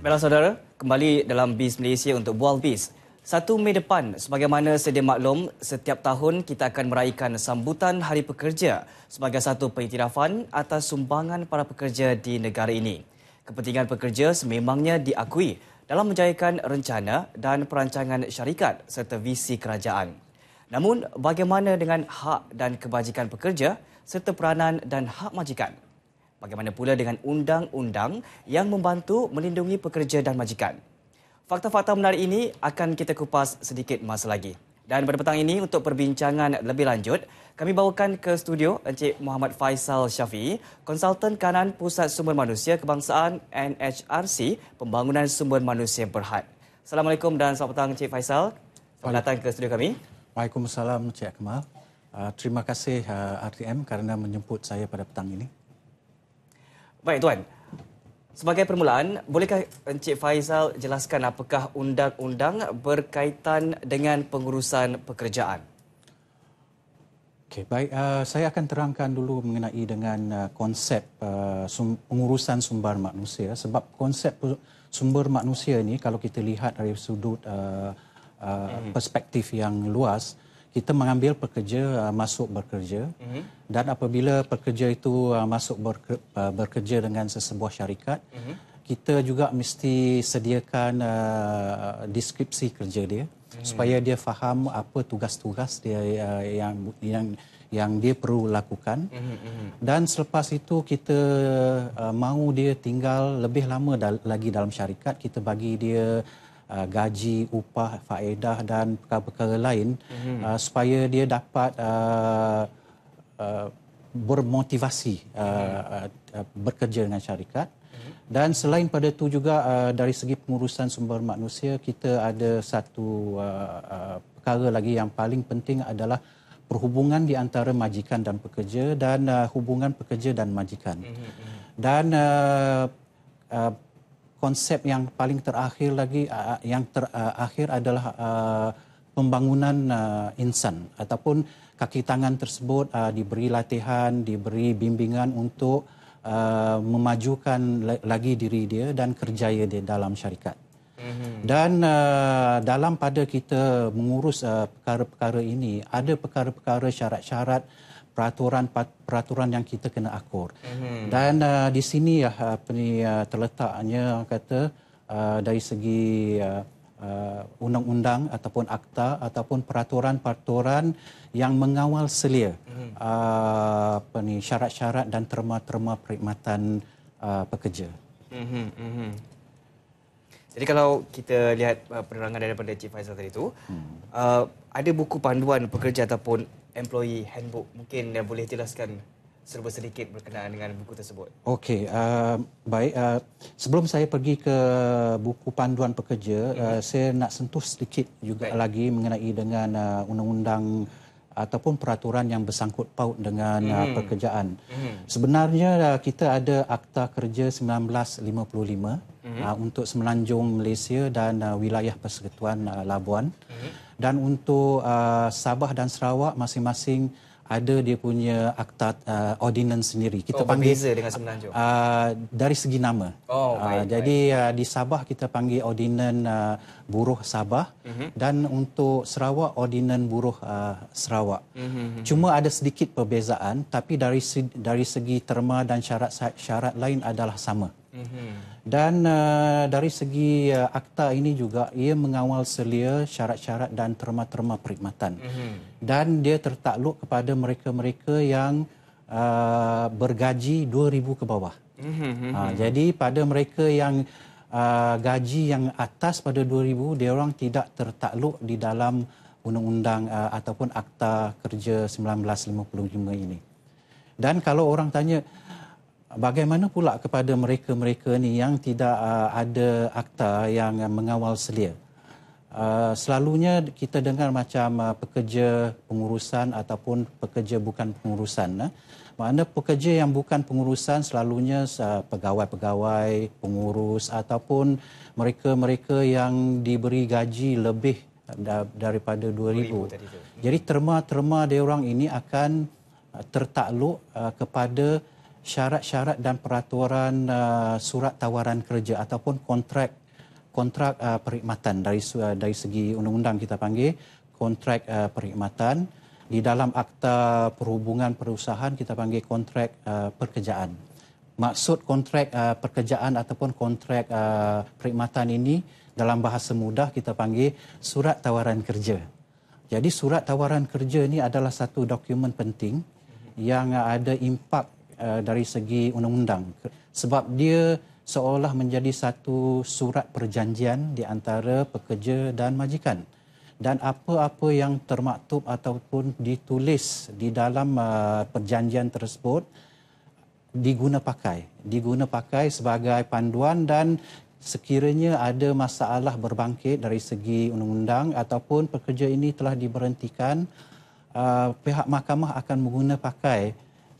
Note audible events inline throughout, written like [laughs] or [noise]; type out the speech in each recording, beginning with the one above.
Baiklah saudara, kembali dalam Biz Malaysia untuk Bual Biz. Satu Mei depan, sebagaimana sedia maklum, setiap tahun kita akan meraihkan sambutan Hari Pekerja sebagai satu pengiktirafan atas sumbangan para pekerja di negara ini. Kepentingan pekerja sememangnya diakui dalam menjayakan rencana dan perancangan syarikat serta visi kerajaan. Namun, bagaimana dengan hak dan kebajikan pekerja serta peranan dan hak majikan? bagaimana pula dengan undang-undang yang membantu melindungi pekerja dan majikan. Fakta-fakta menarik ini akan kita kupas sedikit masa lagi. Dan pada petang ini untuk perbincangan lebih lanjut, kami bawakan ke studio Encik Muhammad Faisal Syafi, konsultan kanan Pusat Sumber Manusia Kebangsaan NHRC, Pembangunan Sumber Manusia Berhad. Assalamualaikum dan selamat petang Encik Faisal. Selamat datang ke studio kami. Waalaikumsalam Encik Akmal. Ah, terima kasih ah, RTM kerana menjemput saya pada petang ini. Baik tuan. Sebagai permulaan, bolehkah Encik Faizal jelaskan apakah undang-undang berkaitan dengan pengurusan pekerjaan? Okay, baik, uh, saya akan terangkan dulu mengenai dengan uh, konsep uh, sum- pengurusan sumber manusia sebab konsep sumber manusia ini kalau kita lihat dari sudut uh, uh, perspektif yang luas, uh, kita mengambil pekerja uh, masuk bekerja mm-hmm. dan apabila pekerja itu uh, masuk berke, uh, bekerja dengan sesebuah syarikat mm-hmm. kita juga mesti sediakan uh, deskripsi kerja dia mm-hmm. supaya dia faham apa tugas-tugas dia uh, yang yang yang dia perlu lakukan mm-hmm. dan selepas itu kita uh, mahu dia tinggal lebih lama dal- lagi dalam syarikat kita bagi dia uh, gaji, upah, faedah dan perkara-perkara lain mm-hmm. uh, supaya dia dapat uh, uh, bermotivasi uh, mm-hmm. uh, bekerja dengan syarikat. Mhm. Dan selain pada itu juga uh, dari segi pengurusan sumber manusia kita ada satu uh, uh, perkara lagi yang paling penting adalah perhubungan di antara majikan dan pekerja dan uh, hubungan pekerja dan majikan. Mm-hmm. Dan uh, uh, konsep yang paling terakhir lagi uh, yang terakhir uh, adalah uh, pembangunan uh, insan ataupun kaki tangan tersebut uh, diberi latihan, diberi bimbingan untuk uh, memajukan lagi diri dia dan kerjaya dia dalam syarikat. Mhm. Dan uh, dalam pada kita mengurus perkara-perkara uh, ini ada perkara-perkara syarat-syarat peraturan-peraturan yang kita kena akur. Mm-hmm. Dan uh, di sini ya uh, apa uh, terletaknya kata uh, dari segi uh, Uh, undang-undang ataupun akta ataupun peraturan-peraturan yang mengawal selia mm-hmm. uh, syarat-syarat dan terma-terma perkhidmatan uh, pekerja. Mm-hmm. Jadi kalau kita lihat uh, penerangan daripada Cik Faisal tadi itu, mm. uh, ada buku panduan pekerja ataupun employee handbook mungkin yang boleh jelaskan serba sedikit berkenaan dengan buku tersebut. Okey, uh, baik. Uh, sebelum saya pergi ke buku panduan pekerja, mm-hmm. uh, mhm. saya nak sentuh sedikit juga baik. lagi mengenai dengan uh, undang-undang ataupun peraturan yang bersangkut paut dengan mm. uh, mhm. pekerjaan. Mm. Sebenarnya uh, kita ada Akta Kerja 1955 mm. uh, untuk semenanjung Malaysia dan uh, wilayah Persekutuan uh, Labuan. Mm dan untuk uh, Sabah dan Sarawak masing-masing ada dia punya akta uh, ordinance sendiri. Kita oh, panggil berbeza dengan Semenanjung. Uh, dari segi nama. Oh, baik, uh, baik. jadi uh, di Sabah kita panggil ordinance uh, buruh Sabah mm-hmm. dan untuk Sarawak ordinance buruh uh, Sarawak. Mm-hmm. Cuma ada sedikit perbezaan tapi dari dari segi terma dan syarat-syarat lain adalah sama. Mm-hmm. Dan uh, dari segi uh, akta ini juga ia mengawal selia syarat-syarat dan terma-terma perkhidmatan. Mm -hmm. Dan dia tertakluk kepada mereka-mereka yang uh, bergaji 2000 ke bawah. Mm -hmm. uh, jadi pada mereka yang uh, gaji yang atas pada 2000, dia orang tidak tertakluk di dalam undang-undang uh, ataupun akta kerja 1955 ini. Dan kalau orang tanya, Bagaimana pula kepada mereka-mereka ni yang tidak uh, ada akta yang mengawal selia? Uh, selalunya kita dengar macam uh, pekerja pengurusan ataupun pekerja bukan pengurusan. Eh? Maksudnya pekerja yang bukan pengurusan selalunya uh, pegawai-pegawai, uh, pengurus ataupun mereka-mereka yang diberi gaji lebih uh, daripada 2000. Jadi terma-terma dia orang ini akan uh, tertakluk uh, kepada syarat-syarat dan peraturan uh, surat tawaran kerja ataupun kontrak kontrak uh, perkhidmatan dari uh, dari segi undang-undang kita panggil kontrak uh, perkhidmatan di dalam akta perhubungan perusahaan kita panggil kontrak uh, pekerjaan. Maksud kontrak uh, pekerjaan ataupun kontrak uh, perkhidmatan ini dalam bahasa mudah kita panggil surat tawaran kerja. Jadi surat tawaran kerja ini adalah satu dokumen penting yang ada impak Eh, dari segi undang-undang sebab dia seolah menjadi satu surat perjanjian di antara pekerja dan majikan dan apa-apa yang termaktub ataupun ditulis di dalam eh, perjanjian tersebut diguna pakai diguna pakai sebagai panduan dan sekiranya ada masalah berbangkit dari segi undang-undang ataupun pekerja ini telah diberhentikan Uh, pihak mahkamah akan menggunakan pakai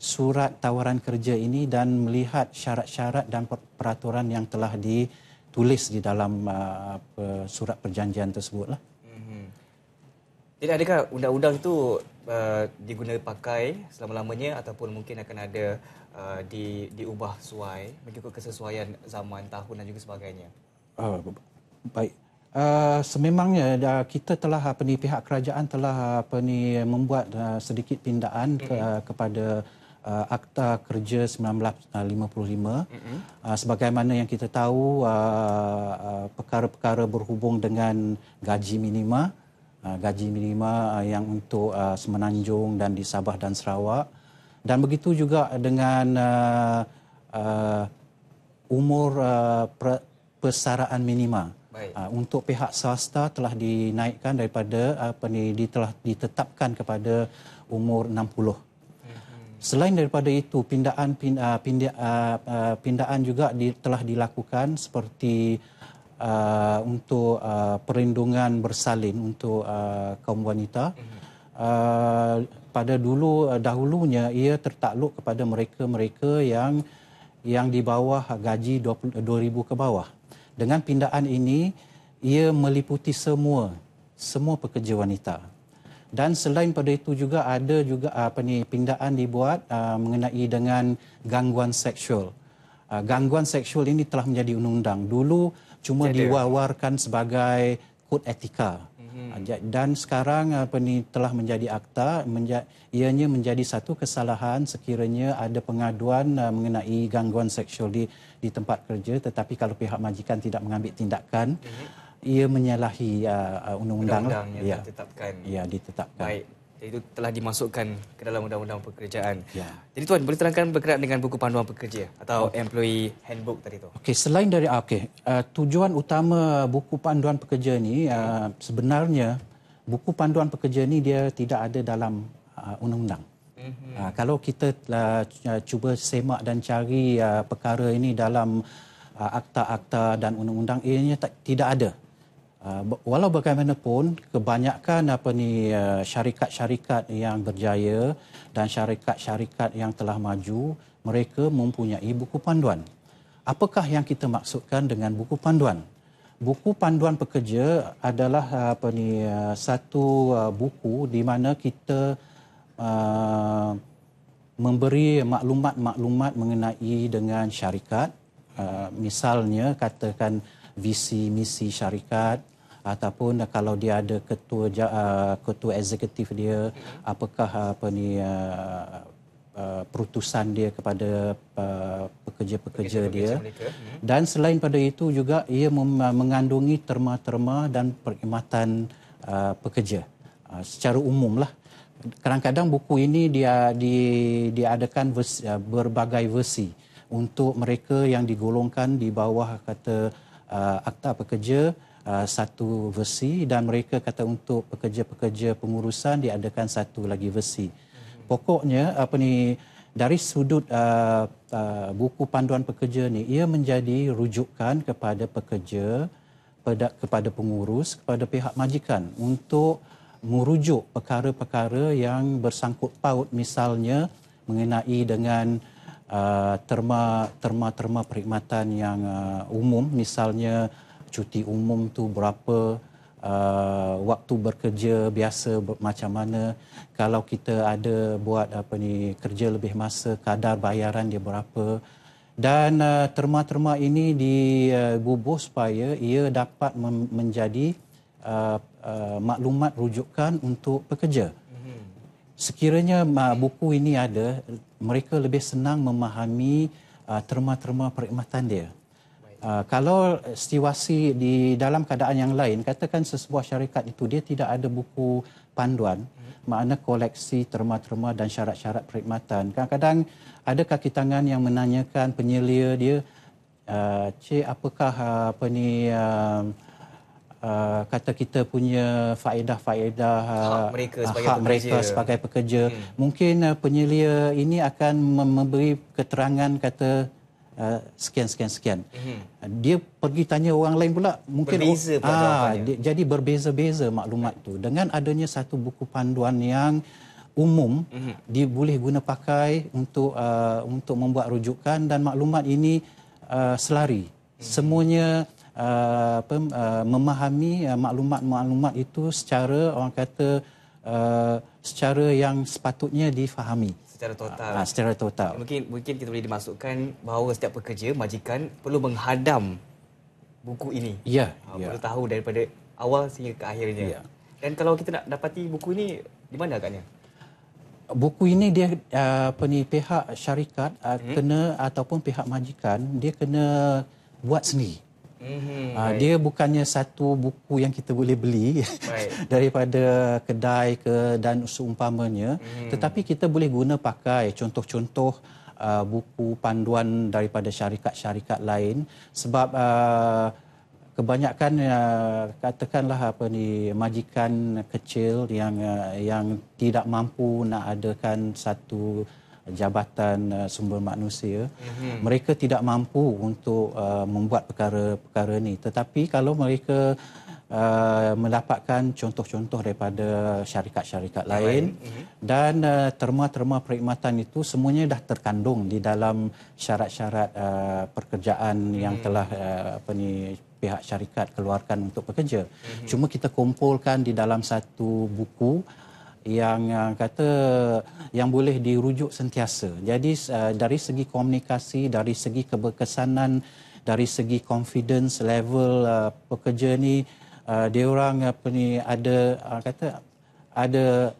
surat tawaran kerja ini dan melihat syarat-syarat dan peraturan yang telah ditulis di dalam uh, surat perjanjian tersebut lah. Mhm. Jadi adakah undang-undang itu uh, digunakan pakai selama-lamanya ataupun mungkin akan ada uh, di diubah suai mengikut kesesuaian zaman tahun dan juga sebagainya? baik. Uh, sememangnya uh, kita telah apa ni pihak kerajaan telah apa ni membuat uh, sedikit pindaan ke, mhm. uh, kepada uh, Akta Kerja 1955. Mm-hmm. Uh, sebagaimana yang kita tahu uh, uh, perkara-perkara berhubung dengan gaji minima, uh, gaji minima uh, yang untuk uh, Semenanjung dan di Sabah dan Sarawak dan begitu juga dengan uh, uh, umur uh, persaraan minima. Baik. Uh, untuk pihak swasta telah dinaikkan daripada apa uh, ni telah ditetapkan kepada umur 60. Uh, Selain daripada itu, pindaan, pindaan, ah, pindaan, ah, ah, pindaan juga di, telah dilakukan seperti uh, untuk uh, perlindungan bersalin untuk uh, kaum wanita. Uh, pada dulu dahulunya ia tertakluk kepada mereka-mereka yang yang di bawah gaji 2000 ke bawah. Dengan pindaan ini, ia meliputi semua semua pekerja wanita dan selain pada itu juga ada juga ah, apa ni pindaan dibuat uh, mengenai dengan gangguan seksual. Uh, gangguan seksual ini telah menjadi undang-undang. Dulu cuma Jadi. diwawarkan sebagai kod etika. Mm-hmm. dan sekarang apa ni telah menjadi akta menja- ianya menjadi satu kesalahan sekiranya ada pengaduan uh, mengenai gangguan seksual di di tempat kerja tetapi kalau pihak majikan tidak mengambil tindakan mm-hmm ia menyalahi uh, uh, undang-undang lah. yang ya. ditetapkan. Ya, ditetapkan. Baik. Jadi, itu telah dimasukkan ke dalam undang-undang pekerjaan. Ya. Jadi tuan boleh terangkan berkenaan dengan buku panduan pekerja atau okay. Ya. employee handbook tadi tu. Okey, selain dari ah, okey, uh, tujuan utama buku panduan pekerja ni uh, sebenarnya buku panduan pekerja ni dia tidak ada dalam uh, undang-undang. mm Uh, kalau kita uh, cuba semak dan cari uh, perkara ini dalam uh, akta-akta dan undang-undang ianya tak, tidak ada. Uh, walau bagaimanapun kebanyakan apa ni uh, syarikat-syarikat yang berjaya dan syarikat-syarikat yang telah maju mereka mempunyai buku panduan. Apakah yang kita maksudkan dengan buku panduan? Buku panduan pekerja adalah ah, apa ni satu uh, buku di mana kita uh, memberi maklumat-maklumat mengenai dengan syarikat uh, misalnya katakan visi misi syarikat ataupun kalau dia ada ketua uh, ketua eksekutif dia hmm apakah uh, apa ni uh, uh, perutusan dia kepada uh, pekerja-pekerja Pekerja dia hmm dan selain pada itu juga ia uh, mengandungi terma-terma dan perkhidmatan uh, pekerja uh, secara lah. kadang-kadang buku ini dia di diadakan versi, uh, berbagai versi untuk mereka yang digolongkan di bawah kata uh, akta pekerja uh, satu versi dan mereka kata untuk pekerja-pekerja pengurusan diadakan satu lagi versi. Pokoknya apa ni dari sudut uh, uh, buku panduan pekerja ni ia menjadi rujukan kepada pekerja pada, kepada pengurus kepada pihak majikan untuk merujuk perkara-perkara yang bersangkut paut misalnya mengenai dengan uh, terma terma-terma perkhidmatan yang uh, umum misalnya cuti umum tu berapa Uh, waktu bekerja biasa ber- macam mana kalau kita ada buat apa ni kerja lebih masa kadar bayaran dia berapa dan uh, terma-terma ini di digubuh uh, supaya ia dapat menjadi uh, uh, maklumat rujukan untuk pekerja hmm. sekiranya uh, buku ini ada mereka lebih senang memahami uh, terma-terma perkhidmatan dia Ah, kalau situasi di dalam keadaan yang lain, katakan sesebuah syarikat itu dia tidak ada buku panduan, hmm. makna koleksi terma-terma dan syarat-syarat perkhidmatan. Kadang-kadang ada kaki tangan yang menanyakan penyelia dia, uh, Cik, apakah ah, apa ni, uh, Uh, kata kita punya faedah-faedah hak mereka sebagai hak pekerja. Mereka sebagai pekerja. Hmm. Mungkin uh, penyelia ini akan memberi keterangan kata Ah, sekian sekian sekian. Mm -hmm. Dia pergi tanya orang lain pula mungkin berbeza pula ah, dia, jadi berbeza-beza maklumat tu dengan adanya satu buku panduan yang umum mm -hmm. dia boleh guna pakai untuk uh, untuk membuat rujukan dan maklumat ini uh, selari mm -hmm. semuanya uh, apa, uh, memahami maklumat-maklumat uh, itu secara orang kata uh, secara yang sepatutnya difahami. Mm secara total. Ha, secara total. Ya, mungkin mungkin kita boleh dimasukkan bahawa setiap pekerja majikan perlu menghadam buku ini. Ya. Ha, ya. Perlu tahu daripada awal sehingga ke akhirnya. Ya. Dan kalau kita nak dapati buku ini di mana agaknya? Buku ini dia ah, apa ni pihak syarikat hmm? kena ataupun pihak majikan dia kena buat sendiri. Mm-hmm, uh, dia bukannya satu buku yang kita boleh beli [laughs] daripada kedai ke dan seumpamanya mm-hmm. tetapi kita boleh guna pakai contoh-contoh uh, buku panduan daripada syarikat-syarikat lain sebab uh, kebanyakan katakanlah apa ni majikan kecil yang yang tidak mampu nak adakan satu jabatan uh, sumber manusia mm-hmm. mereka tidak mampu untuk uh, membuat perkara-perkara ini tetapi kalau mereka Uh, mendapatkan contoh-contoh daripada syarikat-syarikat lain mhm. dan uh, terma-terma perkhidmatan itu semuanya dah terkandung di dalam syarat-syarat uh, pekerjaan hmm. yang telah uh, apa ni pihak syarikat keluarkan untuk pekerja. Hmm. Cuma kita kumpulkan di dalam satu buku yang uh, kata yang boleh dirujuk sentiasa. Jadi uh, dari segi komunikasi, dari segi keberkesanan, dari segi confidence level uh, pekerja ni uh, dia orang apa ni ada uh, kata ada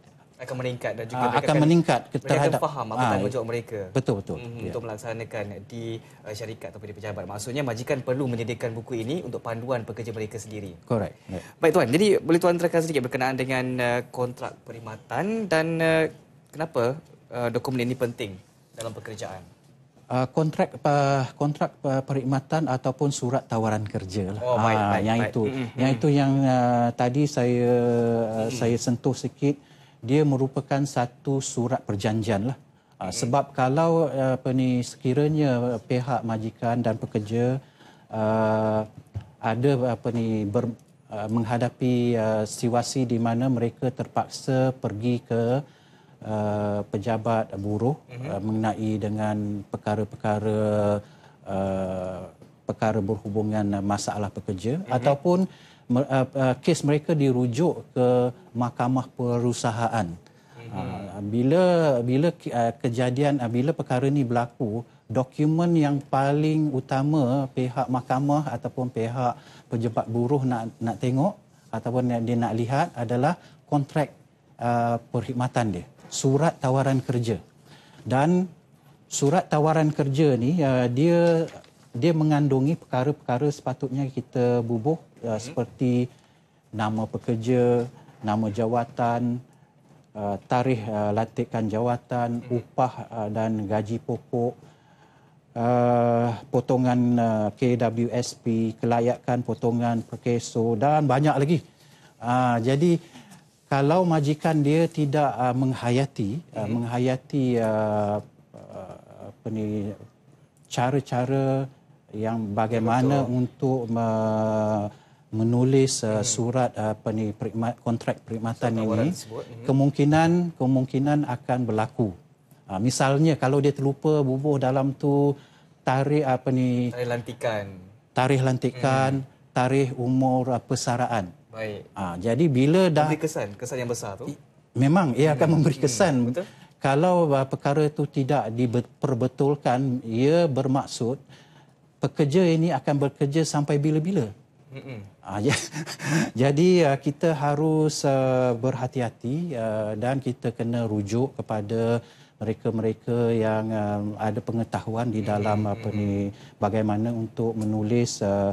akan meningkat dan juga ah, akan, akan meningkat mereka terhadap akan faham apa ah, tanggungjawab mereka betul betul mm, ya. untuk melaksanakan di uh, syarikat ataupun di pejabat maksudnya majikan perlu menyediakan buku ini untuk panduan pekerja mereka sendiri correct yeah. baik tuan jadi boleh tuan terangkan sedikit berkenaan dengan uh, kontrak perkhidmatan dan uh, kenapa uh, dokumen ini penting dalam pekerjaan uh, kontrak uh, kontrak uh, perkhidmatan ataupun surat tawaran kerja lah. oh, baik, baik, baik, yang baik. itu mm-hmm. yang mhm. itu yang uh, tadi saya uh, mm-hmm. saya sentuh sikit dia merupakan satu surat perjanjian lah. Uh, sebab kalau ah, apa ni sekiranya pihak majikan dan pekerja uh, ada apa ni ber, uh, menghadapi uh, situasi di mana mereka terpaksa pergi ke uh, pejabat buruh uh, mengenai dengan perkara-perkara uh, perkara berhubungan masalah pekerja uh-huh. ataupun Uh, uh, kes mereka dirujuk ke mahkamah perusahaan. Mhm. Uh, bila bila kejadian bila perkara ini berlaku, dokumen yang paling utama pihak mahkamah ataupun pihak pejabat buruh nak nak tengok ataupun dia nak lihat adalah kontrak uh, perkhidmatan dia, surat tawaran kerja. Dan surat tawaran kerja ni uh, dia dia mengandungi perkara-perkara sepatutnya kita bubuh uh, mm-hmm. seperti nama pekerja, nama jawatan, uh, tarikh uh, latihan jawatan, mm-hmm. upah uh, dan gaji pokok, uh, potongan uh, KWSP, kelayakan potongan perkeso dan banyak lagi. Uh, jadi kalau majikan dia tidak uh, menghayati mm-hmm. uh, mhm. menghayati uh, uh, cara-cara yang bagaimana Betul. untuk uh, menulis uh, surat uh, apa ni perikmat, kontrak perkhidmatan ini mhm. kemungkinan kemungkinan akan berlaku uh, misalnya kalau dia terlupa bubuh dalam tu tarikh apa ni tarikh lantikan tarikh lantikan hmm. tarikh umur uh, persaraan baik uh, jadi bila dah memberi kesan kesan yang besar tu memang ia hmm. akan memberi kesan hmm. betul kalau uh, perkara itu tidak diperbetulkan ia bermaksud pekerja ini akan bekerja sampai bila-bila Uh, ya. [laughs] Jadi uh, kita harus uh, berhati-hati uh, dan kita kena rujuk kepada mereka-mereka yang um, ada pengetahuan di dalam mm-hmm. apa ni bagaimana untuk menulis uh,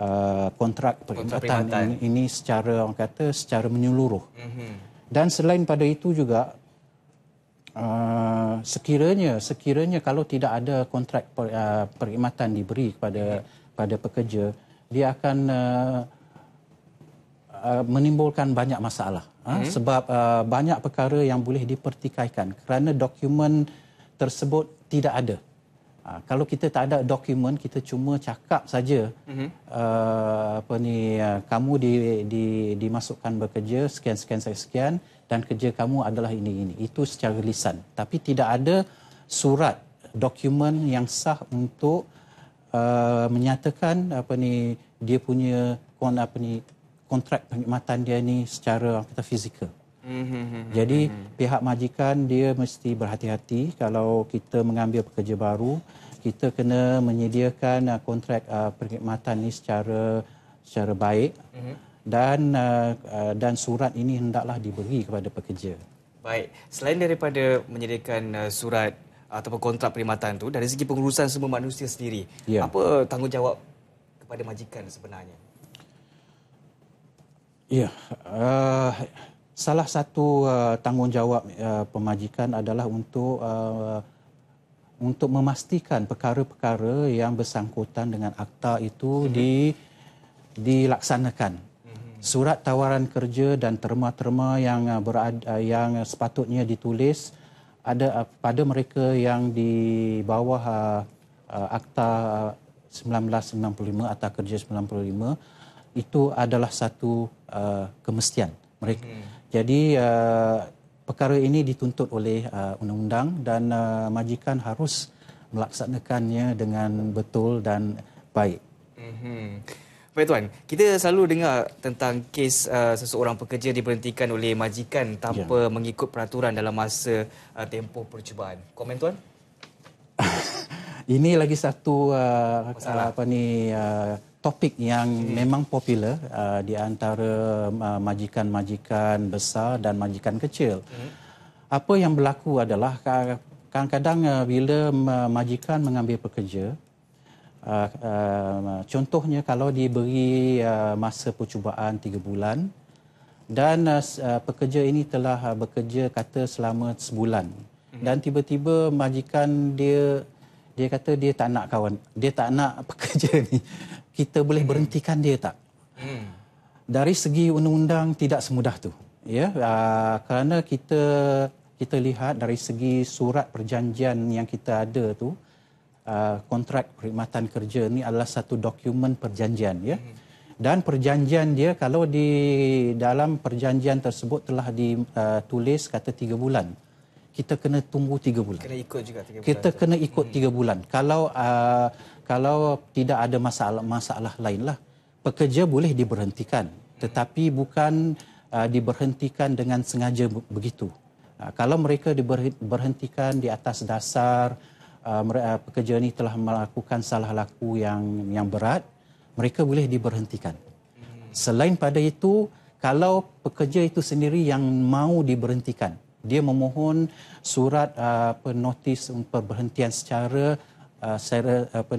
uh, kontrak perkhidmatan ini, ini secara orang kata secara menyeluruh. Mm-hmm. Dan selain pada itu juga Uh, sekiranya sekiranya kalau tidak ada kontrak per, uh, perkhidmatan diberi kepada okay. Mm-hmm. pada pekerja dia akan uh, uh, menimbulkan banyak masalah ha? hmm. ha? sebab uh, banyak perkara yang boleh dipertikaikan kerana dokumen tersebut tidak ada. Ha, kalau kita tak ada dokumen, kita cuma cakap saja mm-hmm. uh, apa ni uh, kamu di, di, dimasukkan bekerja sekian sekian sekian sekian dan kerja kamu adalah ini ini. Itu secara lisan. Tapi tidak ada surat dokumen yang sah untuk uh, menyatakan apa ni dia punya kon apa ni kontrak penyematan dia ni secara kita fizikal. Mm-hmm. Jadi mm-hmm. pihak majikan dia mesti berhati-hati kalau kita mengambil pekerja baru, kita kena menyediakan uh, kontrak uh, perkhidmatan ini secara secara baik mm-hmm. dan uh, uh, dan surat ini hendaklah diberi kepada pekerja. Baik, selain daripada menyediakan uh, surat ataupun kontrak perkhidmatan tu dari segi pengurusan semua manusia sendiri. Yeah. Apa tanggungjawab kepada majikan sebenarnya? Ya, uh, salah satu uh, tanggungjawab uh, pemajikan adalah untuk uh, untuk memastikan perkara-perkara yang bersangkutan dengan akta itu hmm di dilaksanakan. Mhm. Surat tawaran kerja dan terma-terma yang uh, berada, uh, yang sepatutnya ditulis uh, ada uh, pada mereka yang di bawah uh, uh, akta 1965 atau kerja 1965 itu adalah satu uh, kemestian mereka. Hmm. Jadi uh, Perkara ini dituntut oleh uh, undang-undang dan uh, majikan harus melaksanakannya dengan betul dan baik. Mm-hmm. Baik tuan, kita selalu dengar tentang kes uh, seseorang pekerja diberhentikan oleh majikan tanpa ya. mengikut peraturan dalam masa uh, tempoh percubaan. Komen tuan? [laughs] Ini lagi satu uh, uh, apa ni uh, topik yang hmm. memang popular uh, di antara uh, majikan-majikan besar dan majikan kecil. Hmm. Apa yang berlaku adalah kadang-kadang uh, bila uh, majikan mengambil pekerja, uh, contohnya kalau diberi uh, masa percubaan 3 bulan dan uh, pekerja ini telah uh, bekerja kata selama sebulan mhm. dan tiba-tiba majikan dia dia kata dia tak nak kawan dia tak nak [laughs] pekerja ni kita boleh hmm. berhentikan dia tak hmm. dari segi undang-undang tidak semudah tu ya uh, kerana kita kita lihat dari segi surat perjanjian yang kita ada tu uh, Uh, kontrak perkhidmatan kerja ni adalah satu dokumen perjanjian ya. Dan perjanjian dia kalau di dalam perjanjian tersebut telah ditulis uh, kata tiga bulan. Kita kena tunggu tiga bulan. Kena ikut juga 3 bulan. Kita kena ikut 3 hmm. bulan. Kalau uh, kalau tidak ada masalah masalah lainlah pekerja boleh diberhentikan hmm. tetapi bukan uh, diberhentikan dengan sengaja begitu. Uh, kalau mereka diberhentikan di atas dasar Uh, uh, pekerja ini telah melakukan salah laku yang yang berat, mereka boleh diberhentikan. Selain pada itu, kalau pekerja itu sendiri yang mahu diberhentikan, dia memohon surat uh, apa notis pemberhentian secara uh, secara apa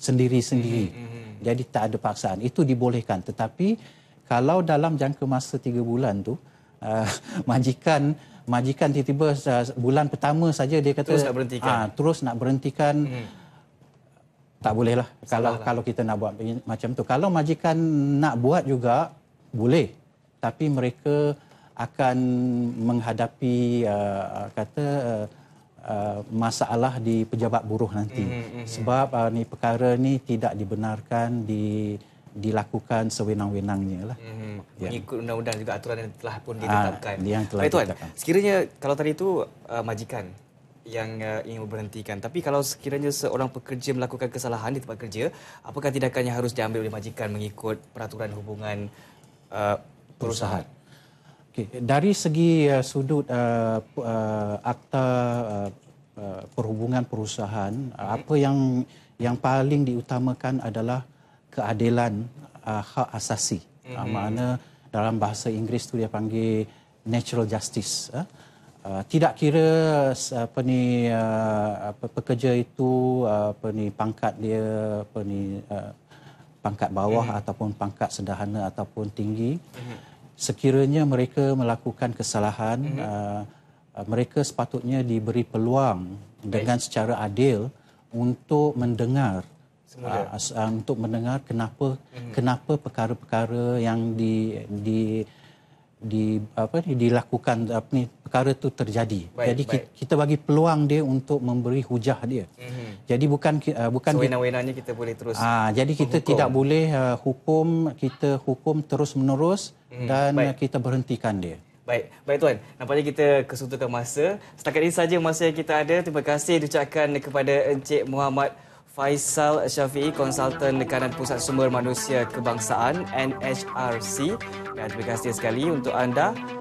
sendiri-sendiri. Mm-hmm. Jadi tak ada paksaan. Itu dibolehkan tetapi kalau dalam jangka masa 3 bulan tu uh, [laughs] majikan majikan tiba-tiba uh, bulan pertama saja dia kata terus nak berhentikan, uh, terus nak berhentikan hmm. tak bolehlah Salah kalau lah. kalau kita nak buat macam tu kalau majikan nak buat juga boleh tapi mereka akan menghadapi uh, kata uh, uh masalah di pejabat buruh nanti hmm, hmm, hmm. sebab uh, ni perkara ni tidak dibenarkan di dilakukan sewenang-wenangnya lah. Hmm, mengikut undang-undang juga aturan yang telah pun ah, ditetapkan. Ha, yang telah Baik, Tuan, Sekiranya kalau tadi itu uh, majikan yang uh, ingin berhentikan. Tapi kalau sekiranya seorang pekerja melakukan kesalahan di tempat kerja, apakah tindakan yang harus diambil oleh majikan mengikut peraturan hubungan uh, perusahaan? perusahaan. Okay. Dari segi uh, sudut uh, uh, akta uh, uh, perhubungan perusahaan, okay. Mhm. apa yang yang paling diutamakan adalah keadilan uh, hak asasi. Mm -hmm. uh, Makna dalam bahasa Inggeris tu dia panggil natural justice. Uh. Uh, tidak kira apa ni uh, apa pekerja itu uh, apa ni pangkat dia apa ni uh, pangkat bawah mm -hmm. ataupun pangkat sederhana ataupun tinggi mm -hmm. sekiranya mereka melakukan kesalahan mm -hmm. uh, mereka sepatutnya diberi peluang Baik. dengan secara adil untuk mendengar uh, untuk mendengar kenapa hmm. kenapa perkara-perkara yang di di di apa ni dilakukan apa ni perkara tu terjadi. Baik, Jadi baik. kita bagi peluang dia untuk memberi hujah dia. Mm-hmm. Jadi bukan uh, bukan so, wena-wenanya kita boleh terus. Ah, jadi kita hukum. tidak boleh uh, hukum kita hukum terus menerus mm, dan baik. kita berhentikan dia. Baik. Baik tuan. Nampaknya kita kesudutkan masa. Setakat ini saja masa yang kita ada. Terima kasih diucapkan kepada Encik Muhammad Faisal Syafi'i, konsultan Dekanan Pusat Sumber Manusia Kebangsaan NHRC. Dan terima kasih sekali untuk anda